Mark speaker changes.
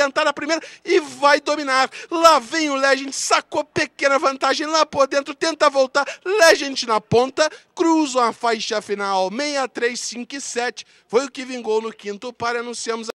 Speaker 1: tentar na primeira e vai dominar. Lá vem o Legend, sacou pequena vantagem lá por dentro, tenta voltar. Legend na ponta, cruzam a faixa final 7 Foi o que vingou no quinto para anunciamos